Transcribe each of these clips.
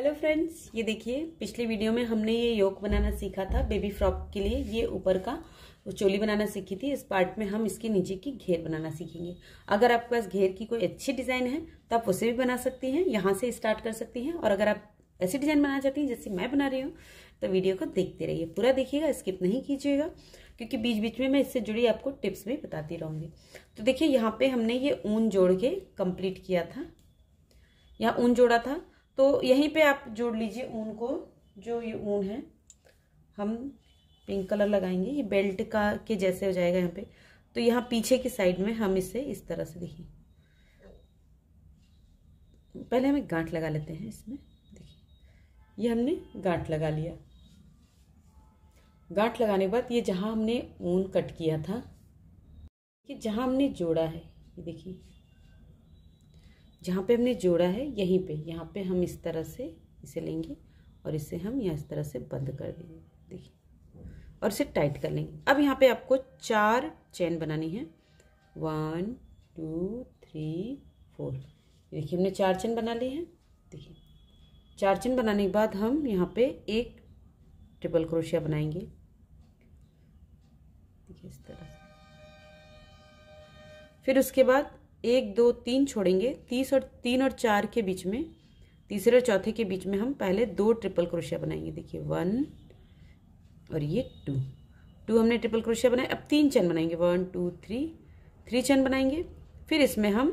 hello friends ये देखिए पिछले वीडियो में हमने ये योग बनाना सीखा था बेबी फ्रॉक के लिए ये ऊपर का चोली बनाना सीखी थी इस पार्ट में हम इसके नीचे की घेर बनाना सीखेंगे अगर आपके पास घेर की कोई अच्छी डिज़ाइन है तो आप उसे भी बना सकती हैं यहाँ से स्टार्ट कर सकती हैं और अगर आप ऐसी डिज़ाइन बनाना चाहती हैं जैसे मैं बना रही हूँ तो वीडियो को देखते रहिए पूरा देखिएगा स्किप नहीं कीजिएगा क्योंकि बीच बीच में मैं इससे जुड़ी आपको टिप्स भी बताती रहूँगी तो देखिए यहाँ पे हमने ये ऊन जोड़ के कम्प्लीट किया था यहाँ ऊन जोड़ा था तो यहीं पे आप जोड़ लीजिए ऊन को जो ये ऊन है हम पिंक कलर लगाएंगे ये बेल्ट का के जैसे हो जाएगा यहाँ पे तो यहाँ पीछे की साइड में हम इसे इस तरह से देखें पहले हमें गांठ लगा लेते हैं इसमें देखिए ये हमने गांठ लगा लिया गांठ लगाने के बाद ये जहाँ हमने ऊन कट किया था कि जहाँ हमने जोड़ा है ये देखिए जहाँ पे हमने जोड़ा है यहीं पे यहाँ पे हम इस तरह से इसे लेंगे और इसे हम यहाँ इस तरह से बंद कर देंगे देखिए और इसे टाइट कर लेंगे अब यहाँ पे आपको चार चैन बनानी है वन टू थ्री फोर देखिए हमने चार चैन बना ली है देखिए चार चैन बनाने के बाद हम यहाँ पे एक ट्रिपल क्रोशिया बनाएंगे देखिए इस तरह से फिर उसके बाद एक दो तीन छोड़ेंगे तीस और तीन और चार के बीच में तीसरे और चौथे के बीच में हम पहले दो ट्रिपल क्रोशिया बनाएंगे देखिए वन और ये टू टू हमने ट्रिपल क्रोशिया बनाया अब तीन चैन बनाएंगे one two three three chain बनाएंगे फिर इसमें हम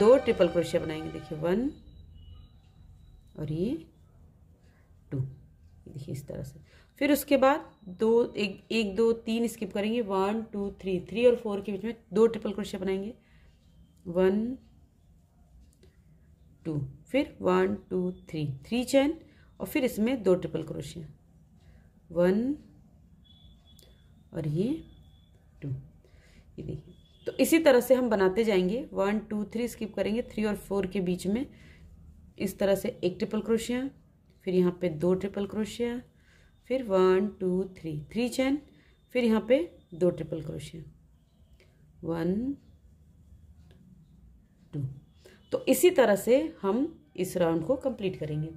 दो ट्रिपल क्रोशिया बनाएंगे देखिए वन और ये टू देखिए इस तरह से फिर उसके बाद दो एक एक दो तीन स्किप करेंगे वन टू थ्री थ्री और फोर के बीच में दो ट्रिपल क्रोशिया बनाएंगे वन टू फिर one two three three chain और फिर इसमें दो ट्रिपल क्रोशिया वन और ये टू ये देखिए तो इसी तरह से हम बनाते जाएंगे वन टू थ्री स्किप करेंगे थ्री और फोर के बीच में इस तरह से एक ट्रिपल क्रोशिया फिर यहाँ पे दो ट्रिपल क्रोशिया फिर one two three three chain फिर यहाँ पे दो ट्रिपल क्रोशिया वन टू तो इसी तरह से हम इस राउंड को कंप्लीट करेंगे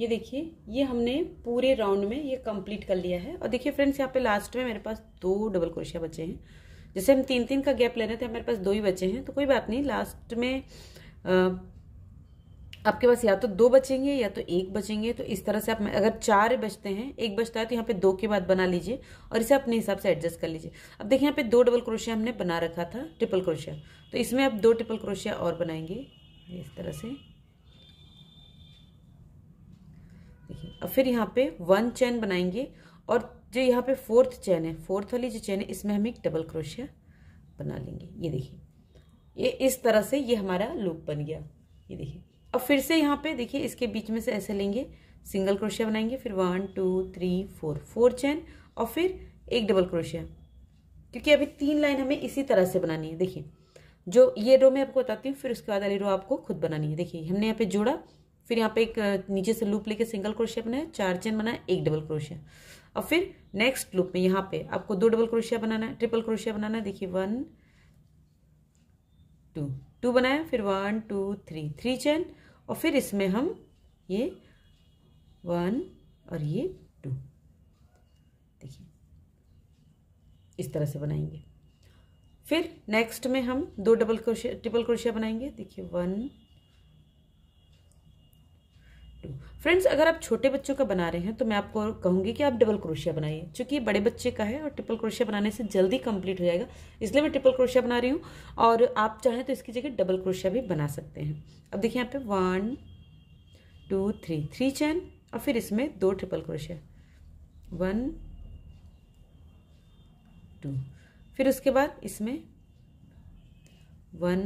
ये देखिए ये हमने पूरे राउंड में ये कंप्लीट कर लिया है और देखिए फ्रेंड्स यहाँ पे लास्ट में मेरे पास दो डबल क्रोशिया बचे हैं जैसे हम तीन तीन का गैप ले रहे थे मेरे पास दो ही बचे हैं तो कोई बात नहीं लास्ट में आ, आपके पास या तो दो बचेंगे या तो एक बचेंगे तो इस तरह से आप अगर चार बचते हैं एक बचता है तो यहाँ पे दो के बाद बना लीजिए और इसे अपने हिसाब से एडजस्ट कर लीजिए अब देखिए यहाँ पे दो डबल क्रोशिया हमने बना रखा था ट्रिपल क्रोशिया तो इसमें आप दो ट्रिपल क्रोशिया और बनाएंगे इस तरह से देखिए अब फिर यहाँ पे वन चैन बनाएंगे और जो यहाँ पे फोर्थ चैन है फोर्थ वाली जो चैन है इसमें हम एक डबल क्रोशिया बना लेंगे ये देखिए ये इस तरह से ये हमारा लूप बन गया ये देखिए अब फिर से यहाँ पे देखिए इसके बीच में से ऐसे लेंगे सिंगल क्रोशिया बनाएंगे फिर one two three four four chain और फिर एक डबल क्रोशिया क्योंकि अभी तीन लाइन हमें इसी तरह से बनानी है देखिए जो ये रो मैं आपको बताती हूँ फिर उसके बाद वाली रो आपको खुद बनानी है देखिए हमने यहाँ पे जोड़ा फिर यहाँ पे एक नीचे से लूप लेके सिंगल क्रोशिया बनाया चार चैन बनाया एक डबल क्रोशिया और फिर नेक्स्ट लूप में यहाँ पे आपको दो डबल क्रोशिया बनाना है ट्रिपल क्रोशिया बनाना है देखिए वन टू टू बनाया फिर one two three three chain और फिर इसमें हम ये वन और ये टू देखिए इस तरह से बनाएंगे फिर नेक्स्ट में हम दो डबल क्रोशिया ट्रिपल क्रोशिया बनाएंगे देखिए वन टू फ्रेंड्स अगर आप छोटे बच्चों का बना रहे हैं तो मैं आपको कहूंगी कि आप डबल क्रोशिया बनाइए चूंकि बड़े बच्चे का है और ट्रिपल क्रोशिया बनाने से जल्दी कंप्लीट हो जाएगा इसलिए मैं ट्रिपल क्रोशिया बना रही हूँ और आप चाहें तो इसकी जगह डबल क्रोशिया भी बना सकते हैं अब देखिए यहाँ पे one two three three chain और फिर इसमें दो ट्रिपल क्रोशिया वन टू फिर उसके बाद इसमें one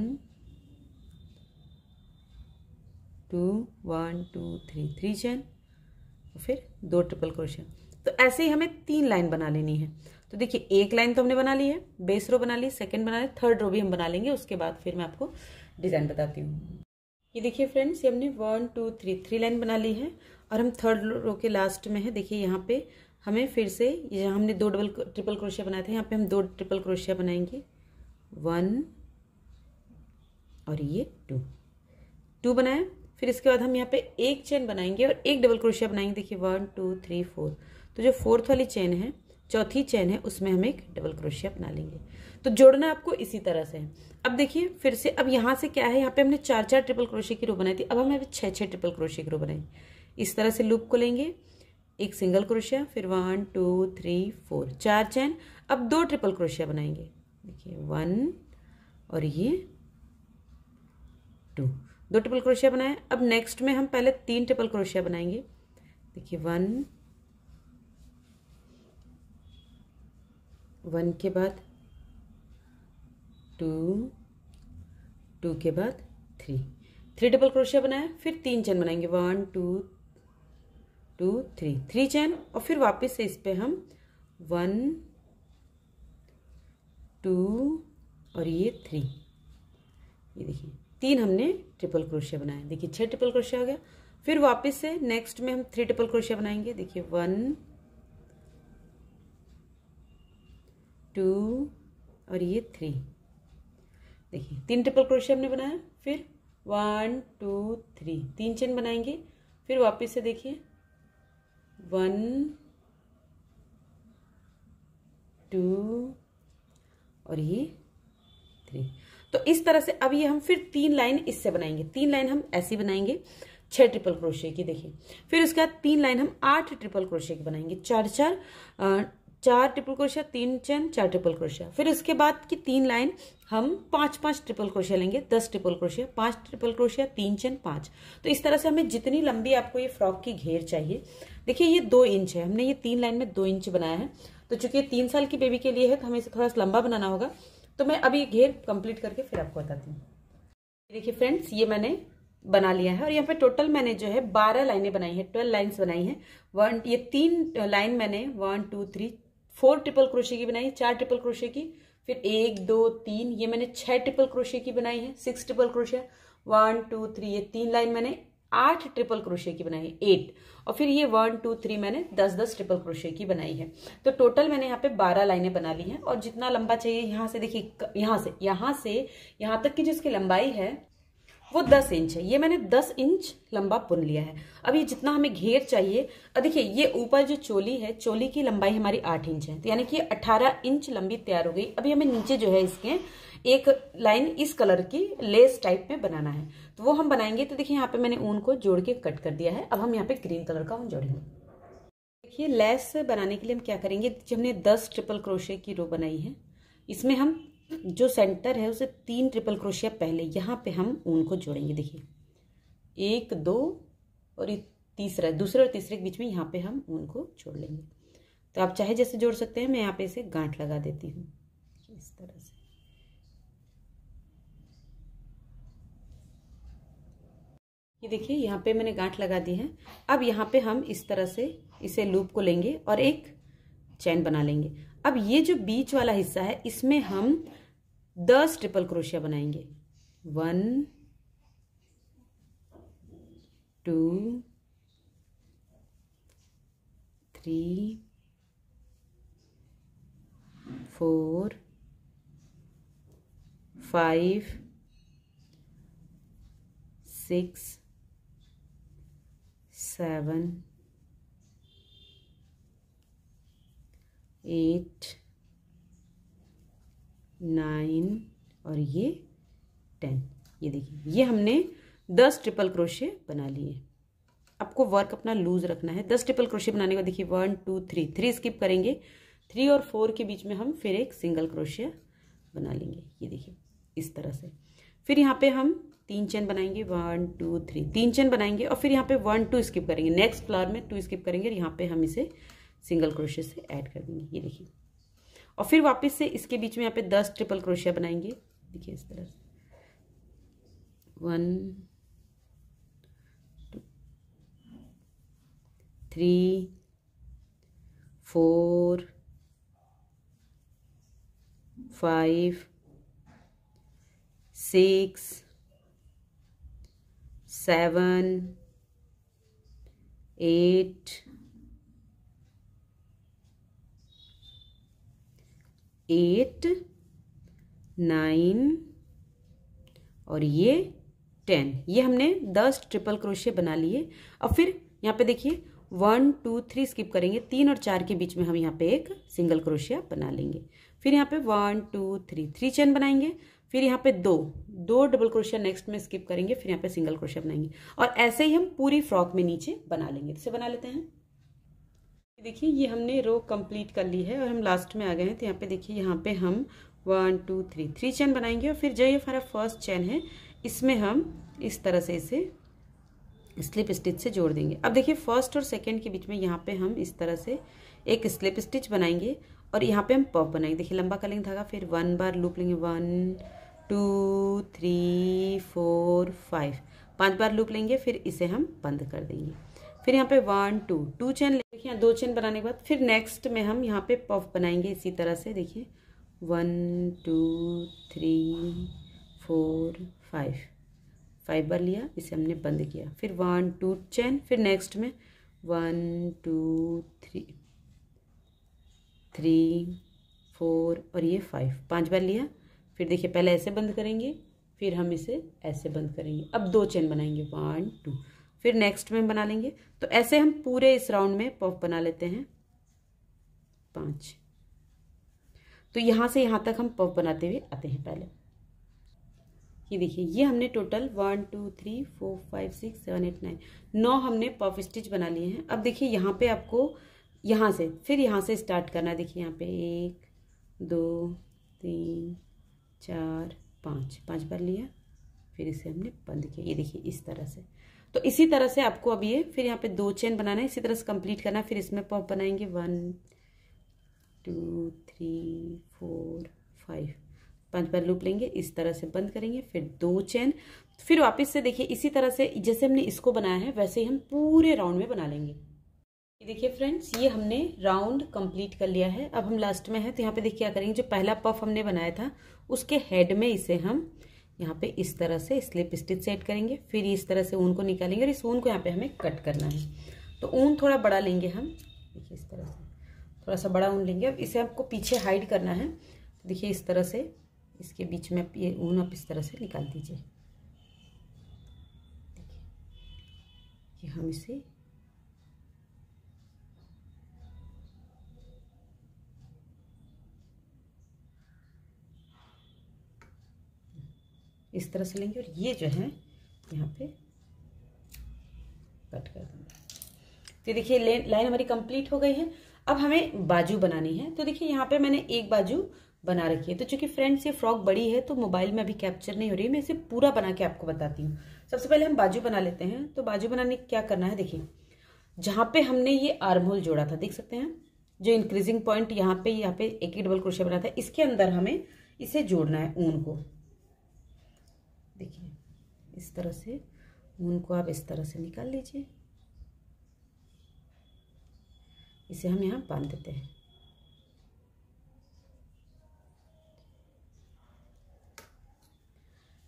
two one two three three chain फिर दो ट्रिपल क्रोशिया तो ऐसे ही हमें तीन लाइन बना लेनी है तो देखिए एक लाइन तो हमने बना ली है बेस रो बना ली सेकंड बना ली थर्ड रो भी हम बना लेंगे उसके बाद फिर मैं आपको डिज़ाइन बताती हूँ ये देखिए फ्रेंड्स ये हमने one two three three line बना ली है और हम थर्ड रो के लास्ट में है देखिए यहाँ पे हमें फिर से यहाँ हमने दो डबल ट्रिपल क्रोशिया बनाए थे यहाँ पे हम दो ट्रिपल क्रोशिया बनाएंगे वन और ये टू टू बनाया फिर इसके बाद हम यहाँ पे एक चेन बनाएंगे और एक डबल क्रोशिया बनाएंगे देखिए वन टू थ्री फोर तो जो फोर्थ वाली चेन है चौथी चेन है उसमें हम एक डबल क्रोशिया बना लेंगे तो जोड़ना आपको इसी तरह से है अब देखिए फिर से अब यहाँ से क्या है यहाँ पे हमने चार चार ट्रिपल क्रोशिया की रो बनाई थी अब हम यहाँ पे छः छः ट्रिपल क्रोशिया की रो बनाएंगे इस तरह से लूप को लेंगे एक सिंगल क्रोशिया फिर वन टू थ्री फोर चार चैन अब दो ट्रिपल क्रोशिया बनाएंगे देखिए वन और ये टू दो ट्रिपल क्रोशिया बनाए अब नेक्स्ट में हम पहले तीन ट्रिपल क्रोशिया बनाएंगे देखिए वन वन के बाद टू टू के बाद थ्री थ्री डबल क्रोशिया बनाए फिर तीन चैन बनाएंगे one two two three three chain और फिर वापस से इस पर हम वन टू और ये थ्री ये देखिए तीन हमने ट्रिपल क्रोशिया बनाए देखिए छह ट्रिपल क्रोशिया हो गया फिर वापस से नेक्स्ट में हम थ्री ट्रिपल क्रोशिया बनाएंगे देखिए वन टू और ये थ्री देखिए तीन ट्रिपल क्रोशिया हमने बनाया फिर वन टू थ्री तीन चेन बनाएंगे फिर वापस से देखिए वन टू और ये थ्री तो इस तरह से अब ये हम फिर तीन लाइन इससे बनाएंगे तीन लाइन हम ऐसी बनाएंगे छह ट्रिपल क्रोशे की देखिए फिर उसके बाद तीन लाइन हम आठ ट्रिपल क्रोशे की बनाएंगे चार चार चार ट्रिपल क्रोशिया तीन चैन चार ट्रिपल क्रोशिया फिर उसके बाद की तीन लाइन हम पांच पांच ट्रिपल क्रोशिया लेंगे दस ट्रिपल क्रोशिया पांच ट्रिपल क्रोशिया तीन चैन पांच तो इस तरह से हमें जितनी लंबी आपको ये फ्रॉक की घेर चाहिए देखिए ये दो इंच है हमने ये तीन लाइन में दो इंच बनाया है तो चूंकि ये तीन साल की बेबी के लिए है तो हमें इसे थोड़ा लंबा बनाना होगा तो मैं अभी घेर कंप्लीट करके फिर आपको बताती हूँ देखिए फ्रेंड्स ये मैंने बना लिया है और यहाँ पे टोटल मैंने जो है बारह लाइनें बनाई है ट्वेल्व लाइन्स बनाई है वन ये तीन लाइन मैंने one two three four triple crochet की बनाई चार ट्रिपल क्रोशे की फिर एक दो तीन ये मैंने छह ट्रिपल क्रोशे की बनाई है six triple crochet one two three ये तीन लाइन मैंने आठ ट्रिपल क्रोशे की बनाई है एट और फिर ये वन टू थ्री मैंने दस दस ट्रिपल क्रोशे की बनाई है तो टोटल मैंने यहाँ पे बारह लाइनें बना ली हैं और जितना लंबा चाहिए यहाँ से देखिए यहाँ से यहाँ से यहाँ तक की जो इसकी लंबाई है वो दस इंच है ये मैंने दस इंच लंबा पुन लिया है अब ये जितना हमें घेर चाहिए देखिए ये ऊपर जो चोली है चोली की लंबाई हमारी आठ इंच है तो यानी कि अठारह इंच लंबी तैयार हो गई अभी हमें नीचे जो है इसके एक लाइन इस कलर की लेस टाइप में बनाना है तो वो हम बनाएंगे तो देखिए यहाँ पे मैंने ऊन को जोड़ के कट कर दिया है अब हम यहाँ पे ग्रीन कलर का ऊन जोड़ेंगे देखिए लेस बनाने के लिए हम क्या करेंगे जो हमने दस ट्रिपल क्रोशे की रो बनाई है इसमें हम जो सेंटर है उसे तीन ट्रिपल क्रोशिया पहले यहाँ पे हम ऊन को जोड़ेंगे देखिए एक दो और तीसरा दूसरे और तीसरे के बीच में यहाँ पे हम ऊन को जोड़ लेंगे तो आप चाहे जैसे जोड़ सकते हैं मैं यहाँ पे इसे गांठ लगा देती हूँ इस तरह से ये देखिए यहाँ पे मैंने गांठ लगा दी है अब यहाँ पे हम इस तरह से इसे लूप को लेंगे और एक चैन बना लेंगे अब ये जो बीच वाला हिस्सा है इसमें हम दस ट्रिपल क्रोशिया बनाएंगे one two three four five six seven eight nine और ये टेन ये देखिए ये हमने दस ट्रिपल क्रोशे बना लिए आपको वर्क अपना लूज रखना है दस ट्रिपल क्रोशे बनाने का देखिए one two three three skip करेंगे थ्री और फोर के बीच में हम फिर एक सिंगल क्रोशिया बना लेंगे ये देखिए इस तरह से फिर यहाँ पे हम तीन चेन बनाएंगे वन टू थ्री तीन चेन बनाएंगे और फिर यहाँ पे वन टू स्किप करेंगे नेक्स्ट फ्लावर में टू स्किप करेंगे और यहाँ पे हम इसे सिंगल क्रोशे से ऐड कर देंगे ये देखिए और फिर वापस से इसके बीच में यहाँ पे दस ट्रिपल क्रोशिया बनाएंगे देखिए इस तरह से one two three four five six seven eight eight nine और ये टेन ये हमने दस ट्रिपल क्रोशिया बना लिए अब फिर यहाँ पे देखिए वन टू थ्री स्किप करेंगे तीन और चार के बीच में हम यहाँ पे एक सिंगल क्रोशिया बना लेंगे फिर यहाँ पे one two three three chain बनाएंगे फिर यहाँ पे दो दो डबल क्रोशिया नेक्स्ट में स्किप करेंगे फिर यहाँ पे सिंगल क्रोशिया बनाएंगे और ऐसे ही हम पूरी फ्रॉक में नीचे बना लेंगे तो इसे बना लेते हैं देखिए ये हमने रो कंप्लीट कर ली है और हम लास्ट में आ गए हैं तो यहाँ पे देखिए यहाँ पे हम one two three three chain बनाएंगे और फिर जो ये हमारा फर्स्ट चैन है इसमें हम इस तरह से इसे स्लिप स्टिच से जोड़ देंगे अब देखिए फर्स्ट और सेकेंड के बीच में यहाँ पे हम इस तरह से एक स्लिप स्टिच बनाएंगे और यहाँ पे हम पफ बनाएंगे देखिए लंबा कलिंग धागा फिर वन बार लूप लेंगे one two three four five पांच बार लूप लेंगे फिर इसे हम बंद कर देंगे फिर यहाँ पे वन टू टू चेन देखिए दो चेन बनाने के बाद फिर नेक्स्ट में हम यहाँ पे पफ बनाएंगे इसी तरह से देखिए one two three four five five बार लिया इसे हमने बंद किया फिर वन टू चेन फिर नेक्स्ट में one two three three four और ये फाइव पांच बार लिया फिर देखिए पहले ऐसे बंद करेंगे फिर हम इसे ऐसे बंद करेंगे अब दो चेन बनाएंगे वन टू फिर नेक्स्ट में बना लेंगे तो ऐसे हम पूरे इस राउंड में पफ बना लेते हैं पाँच तो यहाँ से यहाँ तक हम पफ बनाते हुए आते हैं पहले ये देखिए ये हमने total one two three four five six seven eight nine नौ हमने पफ स्टिच बना लिए हैं अब देखिए यहाँ पे आपको यहाँ से फिर यहाँ से स्टार्ट करना देखिए यहाँ पे एक दो तीन चार पाँच पाँच बार लिया फिर इसे हमने बंद किया ये देखिए इस तरह से तो इसी तरह से आपको अब ये फिर यहाँ पे दो चेन बनाना है इसी तरह से कंप्लीट करना है फिर इसमें पॉप बनाएंगे one two three four five पांच बार लूप लेंगे इस तरह से बंद करेंगे फिर दो चैन फिर वापस से देखिए इसी तरह से जैसे हमने इसको बनाया है वैसे ही हम पूरे राउंड में बना लेंगे ये देखिए फ्रेंड्स ये हमने राउंड कंप्लीट कर लिया है अब हम लास्ट में है तो यहाँ पे देखिए क्या करेंगे जो पहला पफ हमने बनाया था उसके हेड में इसे हम यहाँ पे इस तरह से स्लिप स्टिच सेट करेंगे फिर इस तरह से ऊन को निकालेंगे और इस ऊन को यहाँ पे हमें कट करना है तो ऊन थोड़ा बड़ा लेंगे हम देखिए इस तरह से थोड़ा सा बड़ा ऊन लेंगे अब इसे आपको पीछे हाइड करना है तो देखिए इस तरह से इसके बीच में ये ऊन आप इस तरह से निकाल दीजिए देखिए हम इसे इस तरह से लेंगे और ये जो है यहाँ पे कट कर देंगे तो देखिए लाइन हमारी कंप्लीट हो गई है अब हमें बाजू बनानी है तो देखिए यहाँ पे मैंने एक बाजू बना रखी है तो चूंकि फ्रेंड्स ये फ्रॉक बड़ी है तो मोबाइल में अभी कैप्चर नहीं हो रही मैं इसे पूरा बना के आपको बताती हूँ सबसे पहले हम बाजू बना लेते हैं तो बाजू बनाने क्या करना है देखिए जहाँ पे हमने ये आर्म होल जोड़ा था देख सकते हैं जो इंक्रीजिंग पॉइंट यहाँ पे यहाँ पे एक ही डबल क्रोशिया बना था इसके अंदर हमें इसे जोड़ना है ऊन को देखिए इस तरह से ऊन को आप इस तरह से निकाल लीजिए इसे हम यहाँ बांध देते हैं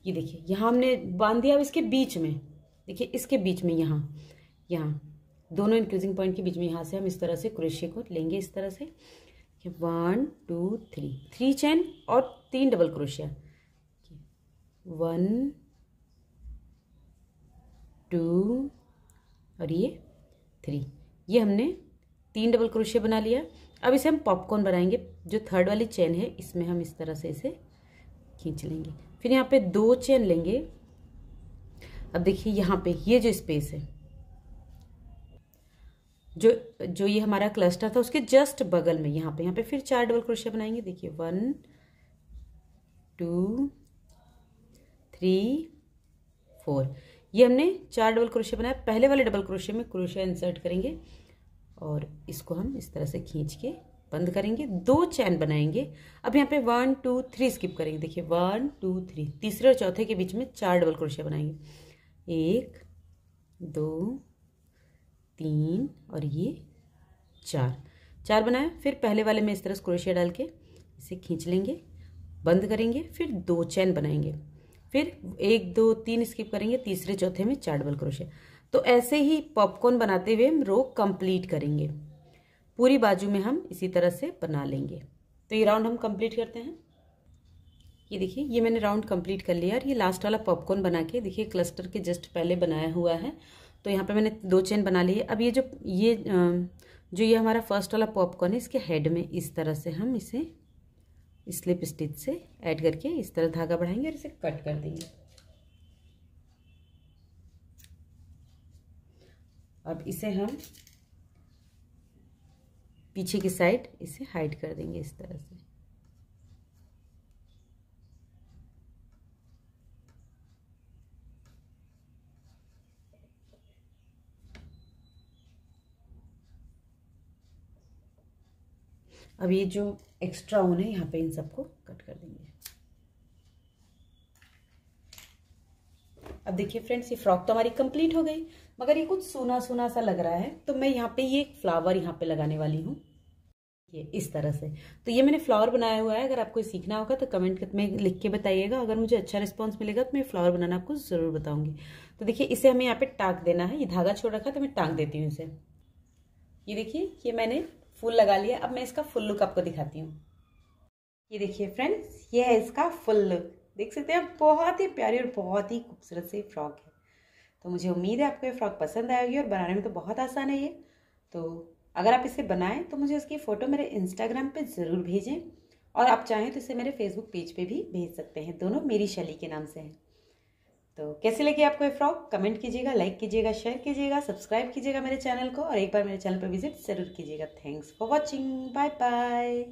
ये देखिए यहाँ हमने बांध दिया अब इसके बीच में देखिए इसके बीच में यहाँ यहाँ दोनों इंक्लूजिंग पॉइंट के बीच में यहाँ से हम इस तरह से क्रोशिया को लेंगे इस तरह से one two three three chain और तीन डबल क्रोशिया वन टू और ये थ्री ये हमने तीन डबल क्रोशे बना लिया अब इसे हम पॉपकॉर्न बनाएंगे जो थर्ड वाली चेन है इसमें हम इस तरह से इसे खींच लेंगे फिर यहाँ पे दो चेन लेंगे अब देखिए यहाँ पे ये जो स्पेस है जो जो ये हमारा क्लस्टर था उसके जस्ट बगल में यहाँ पे यहाँ पे फिर चार डबल क्रोशिया बनाएंगे देखिए वन टू थ्री फोर ये हमने चार डबल क्रोशे बनाया पहले वाले डबल क्रोशे में क्रोशे इंसर्ट करेंगे और इसको हम इस तरह से खींच के बंद करेंगे दो चैन बनाएंगे अब यहाँ पे वन टू थ्री स्किप करेंगे देखिए वन टू थ्री तीसरे और चौथे के बीच में चार डबल क्रोशे बनाएंगे एक दो तीन और ये चार चार बनाया फिर पहले वाले में इस तरह से क्रोशिया डाल के इसे खींच लेंगे बंद करेंगे फिर दो चैन बनाएंगे फिर एक दो तीन स्किप करेंगे तीसरे चौथे में चार डबल क्रोशे तो ऐसे ही पॉपकॉर्न बनाते हुए हम रो कंप्लीट करेंगे पूरी बाजू में हम इसी तरह से बना लेंगे तो ये राउंड हम कंप्लीट करते हैं ये देखिए ये मैंने राउंड कंप्लीट कर लिया और ये लास्ट वाला पॉपकॉर्न बना के देखिए क्लस्टर के जस्ट पहले बनाया हुआ है तो यहाँ पे मैंने दो चेन बना ली है अब ये जो ये जो ये हमारा फर्स्ट वाला पॉपकॉर्न है इसके हेड में इस तरह से हम इसे स्लिप स्टिच से ऐड करके इस तरह धागा बढ़ाएंगे और इसे कट कर देंगे अब इसे हम पीछे की साइड इसे हाइड कर देंगे इस तरह से अब ये जो एक्स्ट्रा ऊन है यहाँ पे इन सबको कट कर देंगे अब देखिए फ्रेंड्स ये फ्रॉक तो हमारी कंप्लीट हो गई मगर ये कुछ सोना सोना सा लग रहा है तो मैं यहाँ पे ये फ्लावर यहाँ पे लगाने वाली हूँ ये इस तरह से तो ये मैंने फ्लावर बनाया हुआ है अगर आपको सीखना होगा तो कमेंट में लिख के बताइएगा अगर मुझे अच्छा रिस्पॉन्स मिलेगा तो मैं फ्लावर बनाना आपको ज़रूर बताऊंगी तो देखिए इसे हमें यहाँ पे टाँक देना है ये धागा छोड़ रखा है तो मैं टांग देती हूँ इसे ये देखिए ये मैंने फुल लगा लिया अब मैं इसका फुल लुक आपको दिखाती हूँ ये देखिए फ्रेंड्स ये है इसका फुल लुक देख सकते हैं बहुत ही प्यारी और बहुत ही खूबसूरत सी फ्रॉक है तो मुझे उम्मीद है आपको ये फ्रॉक पसंद आएगी और बनाने में तो बहुत आसान है ये तो अगर आप इसे बनाएं तो मुझे उसकी फ़ोटो मेरे इंस्टाग्राम पे ज़रूर भेजें और आप चाहें तो इसे मेरे फेसबुक पेज पे भी भेज सकते हैं दोनों मेरी शैली के नाम से हैं तो कैसे लगी आपको ये फ्रॉक कमेंट कीजिएगा लाइक कीजिएगा शेयर कीजिएगा सब्सक्राइब कीजिएगा मेरे चैनल को और एक बार मेरे चैनल पर विजिट ज़रूर कीजिएगा thanks for watching bye bye